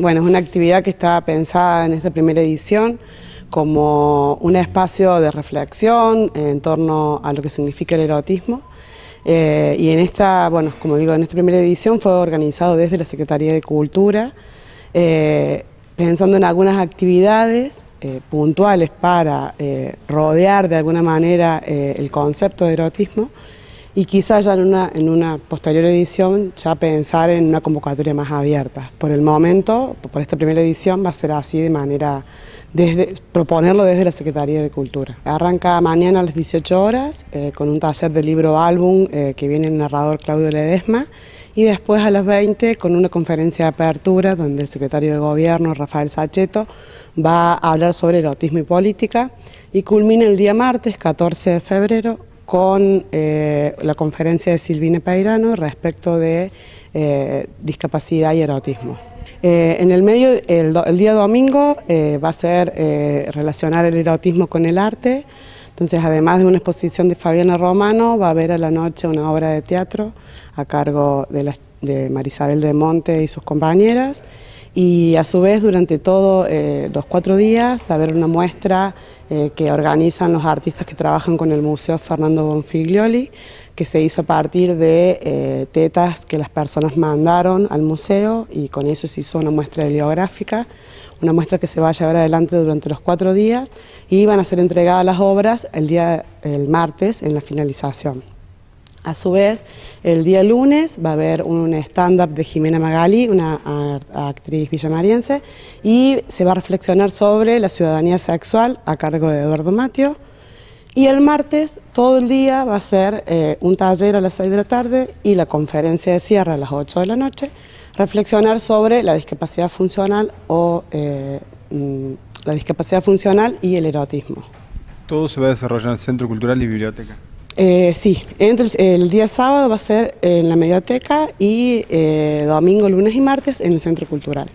Bueno, es una actividad que está pensada en esta primera edición como un espacio de reflexión en torno a lo que significa el erotismo. Eh, y en esta, bueno, como digo, en esta primera edición fue organizado desde la Secretaría de Cultura, eh, pensando en algunas actividades eh, puntuales para rodear de alguna manera el concepto de erotismo y quizás ya en una, en una posterior edición ya pensar en una convocatoria más abierta. Por el momento, por esta primera edición, va a ser así de manera, desde, proponerlo desde la Secretaría de Cultura. Arranca mañana a las 18 horas eh, con un taller de libro álbum eh, que viene el narrador Claudio Ledesma y después a las 20 con una conferencia de apertura donde el secretario de Gobierno, Rafael Sacheto, va a hablar sobre erotismo y política y culmina el día martes 14 de febrero con eh, la conferencia de Silvina Peirano... respecto de eh, discapacidad y erotismo. Eh, en el medio, el, día domingo va a ser relacionar el erotismo con el arte, entonces además de una exposición de Fabiana Romano, va a haber a la noche una obra de teatro a cargo de, de Marisabel de Monte y sus compañeras y a su vez durante todos eh, los cuatro días va a haber una muestra eh, que organizan los artistas que trabajan con el Museo Fernando Bonfiglioli, que se hizo a partir de eh, tetas que las personas mandaron al museo y con eso se hizo una muestra bibliográfica, una muestra que se va a llevar adelante durante los cuatro días y van a ser entregadas las obras el día el martes en la finalización. A su vez, el día lunes va a haber un stand-up de Jimena Magali, una actriz villamariense, y se va a reflexionar sobre la ciudadanía sexual a cargo de Eduardo Matio. Y el martes, todo el día, va a ser eh, un taller a las 6 de la tarde y la conferencia de cierre a las 8 de la noche, reflexionar sobre la discapacidad funcional o eh, mm, la discapacidad funcional y el erotismo. Todo se va a desarrollar en el Centro Cultural y Biblioteca. Eh, sí, el, día sábado va a ser en la mediateca y eh, domingo, lunes y martes en el Centro Cultural.